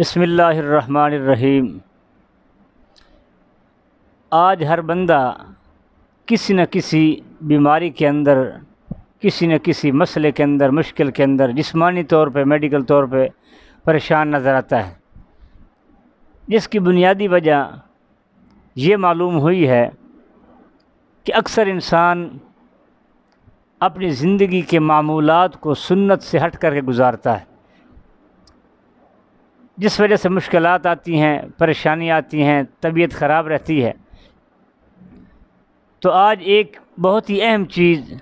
बसमीम आज हर बंदा किसी न किसी बीमारी के अंदर किसी न किसी मसले के अंदर मुश्किल के अंदर जिसमानी तौर पे मेडिकल तौर पे परेशान नज़र आता है जिसकी बुनियादी वजह ये मालूम हुई है कि अक्सर इंसान अपनी ज़िंदगी के मामूलत को सुन्नत से हट करके गुजारता है जिस वजह से मुश्किल आती हैं परेशानी आती हैं तबीयत ख़राब रहती है तो आज एक बहुत ही अहम चीज़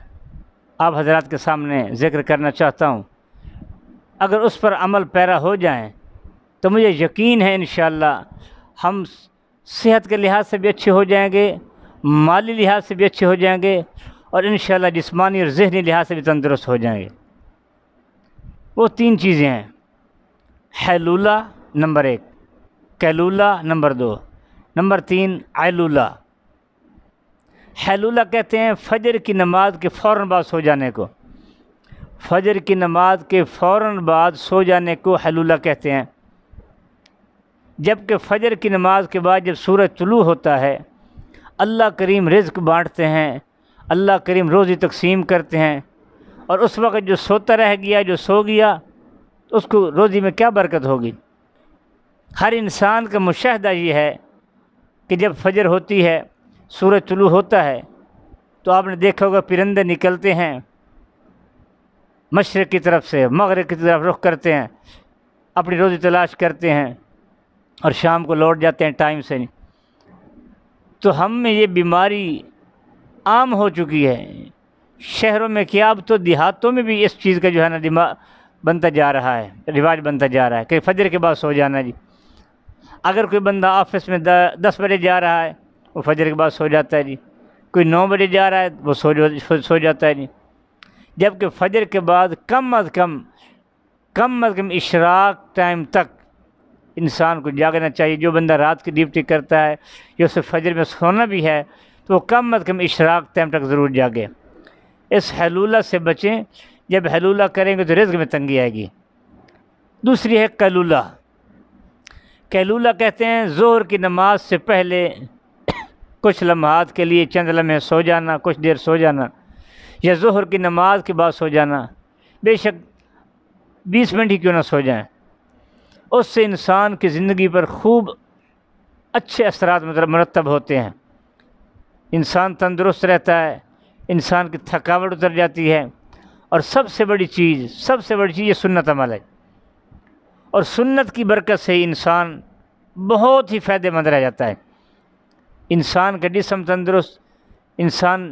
आप हजरात के सामने ज़िक्र करना चाहता हूँ अगर उस पर अमल पैरा हो जाए तो मुझे यकीन है इन हम सेहत के लिहाज से भी अच्छे हो जाएंगे माली लिहाज से भी अच्छे हो जाएंगे और इन जिस्मानी और जहनी लिहाज से भी तंदुरुस्त हो जाएंगे वो तीन चीज़ें हैं हैलूला नंबर एक कैलूला नंबर दो नंबर तीन आयलूला हैलूला कहते हैं फजर की नमाज के फ़ौर बाद सो जाने को फजर की नमाज के फ़ौर बाद सो जाने को हैलूला कहते हैं जबकि फ़जर की नमाज के बाद जब सूरज तुलू होता है अल्लाह करीम रिज्क बांटते हैं अल्लाह करीम रोज़ी तकसीम करते हैं और उस वक़्त जो सोता रह गया जो सो गया उसको रोज़ी में क्या बरकत होगी हर इंसान का मुशाह ये है कि जब फजर होती है सूरज तुलू होता है तो आपने देखा होगा परिंदे निकलते हैं मशरक़ की तरफ से मगरब की तरफ रुख करते हैं अपनी रोज़ी तलाश करते हैं और शाम को लौट जाते हैं टाइम से नहीं तो हम में ये बीमारी आम हो चुकी है शहरों में क्या अब तो देहातों में भी इस चीज़ का जो है ना दिमाग बनता जा रहा है रिवाज बनता जा रहा है कि फजर के बाद सो जाना जी अगर कोई बंदा ऑफिस में दस बजे जा रहा है वो फजर के बाद सो जाता है जी कोई नौ बजे जा रहा है वो सो सो जाता है जी जबकि फजर के बाद कम अज़ कम कम अज़ कम इशराक टाइम तक इंसान को जागना चाहिए जो बंदा रात की ड्यूटी करता है या उसे फजर में सोना भी है तो वो कम अज़ कम इशराक टाइम तक ज़रूर जागे इस हलूला से बचें जब हलूला करेंगे तो रिज्क में तंगी आएगी दूसरी है कलूला कैलूला कहते हैं ज़ोर की नमाज से पहले कुछ लम्हात के लिए चंद लम्हे सो जाना कुछ देर सो जाना या जोहर की नमाज के बाद सो जाना बेशक बीस मिनट ही क्यों ना सो जाएं उससे इंसान की ज़िंदगी पर खूब अच्छे असरात मतलब मरतब होते हैं इंसान तंदुरुस्त रहता है इंसान की थकावट उतर जाती है और सबसे बड़ी चीज़ सबसे बड़ी चीज़ ये सुन्नत अमल है और सुन्नत की बरकत से इंसान बहुत ही फ़ायदेमंद रह जाता है इंसान का जिसम तंदरुस्त इंसान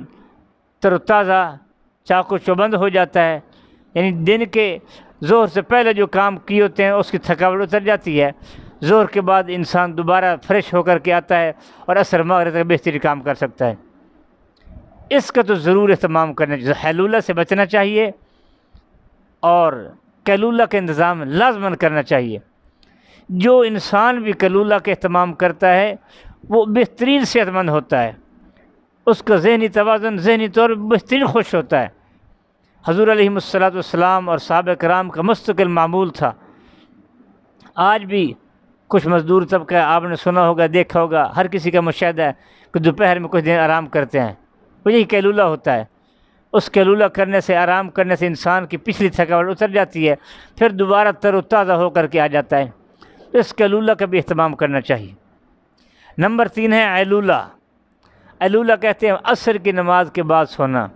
तरोताज़ा चाकू चौबंद हो जाता है यानी दिन के जोर से पहले जो काम किए होते हैं उसकी थकावट उतर जाती है जोर के बाद इंसान दोबारा फ्रेश होकर के आता है और असर मगर तक बेहतरीन काम कर सकता है इसका तो ज़रूर इस्तेमाल करना चाहिए हैलूला से बचना चाहिए और कैलूला का इंतज़ाम लाजमन करना चाहिए जो इंसान भी कैलूला का अहतमाम करता है वो बेहतरीन सेहतमंद होता है उसका जहनी तोज़न जहनी तौर पर बेहतरीन खुश होता है हजूर अलमसलाम और सबक कराम का मुस्तकिल मामूल था आज भी कुछ मज़दूर तबका आपने सुना होगा देखा होगा हर किसी का मुशाह है कि दोपहर में कुछ दिन आराम करते हैं वो यही कैलूला होता है उसके लूला करने से आराम करने से इंसान की पिछली थकावट उतर जाती है फिर दोबारा तरोताज़ा होकर के आ जाता है तो इस कलूला का भी अहतमाम करना चाहिए नंबर तीन है एलूला एलूला कहते हैं असर की नमाज के बाद सोना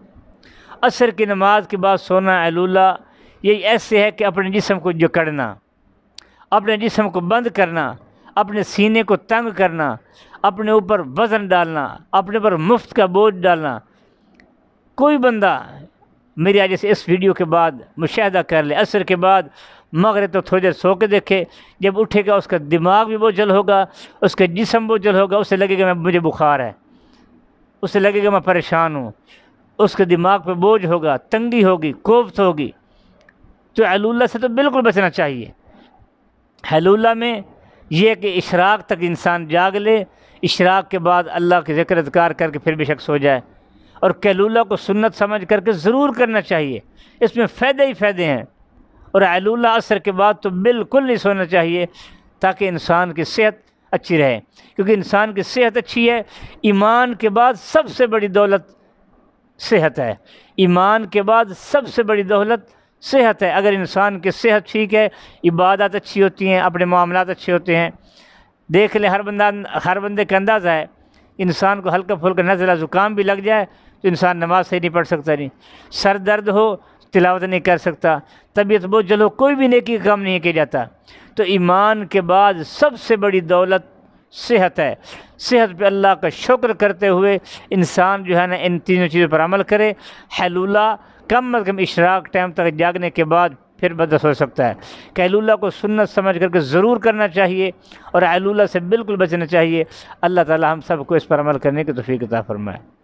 असर की नमाज के बाद सोना एलूला ये ऐसे है कि अपने जिसम को जकड़ना अपने जिसम को बंद करना अपने सीने को तंग करना अपने ऊपर वज़न डालना अपने ऊपर मुफ्त का बोझ डालना कोई बंदा मेरी आज इस वीडियो के बाद मुशाह कर ले असर के बाद मगर तो थोड़ी देर सो के देखे जब उठेगा उसका दिमाग भी बहुत जल होगा उसका जिसम बहुत जल होगा उसे लगेगा मैं मुझे बुखार है उसे लगेगा मैं परेशान हूँ उसके दिमाग पर बोझ होगा तंगी होगी कोफ्त होगी तो अलूल्ला से तो बिल्कुल बचना चाहिए हलूल्ला में यह कि इशराक तक इंसान जाग ले इशराक के बाद अल्लाह के जिक्र अदकार करके फिर बेशक सो जाए और कैलूला को सुन्नत समझ करके ज़रूर करना चाहिए इसमें फ़ायदे ही फ़ायदे हैं और आलूला असर के बाद तो बिल्कुल नहीं सोना चाहिए ताकि इंसान की सेहत अच्छी रहे क्योंकि इंसान की सेहत अच्छी है ईमान के बाद सबसे बड़ी दौलत सेहत है ईमान के बाद सबसे बड़ी दौलत सेहत है अगर इंसान की सेहत ठीक है इबादत अच्छी होती हैं अपने मामला अच्छे होते हैं देख लें हर बंदा हर बंदे का अंदाज़ा है इंसान को हल्का फुल्का नज़ला ज़ुकाम भी लग जाए तो इंसान नमाज सही नहीं पढ़ सकता नहीं सर दर्द हो तिलावत नहीं कर सकता तबीयत बहुत जलो कोई भी नेकी काम नहीं किया जाता तो ईमान के बाद सबसे बड़ी दौलत सेहत है सेहत पे अल्लाह का शुक्र करते हुए इंसान जो है ना इन तीनों चीज़ों पर अमल करे हलूला कम अज़ कम इशराक टाइम तक जागने के बाद फिर बदस हो सकता है कहलूल्ला को सुन्नत समझ करके ज़रूर करना चाहिए और आलूल्ला से बिल्कुल बचना चाहिए अल्लाह ताला हम सबको इस पर अमल करने की तोफ़ी कता फरमाए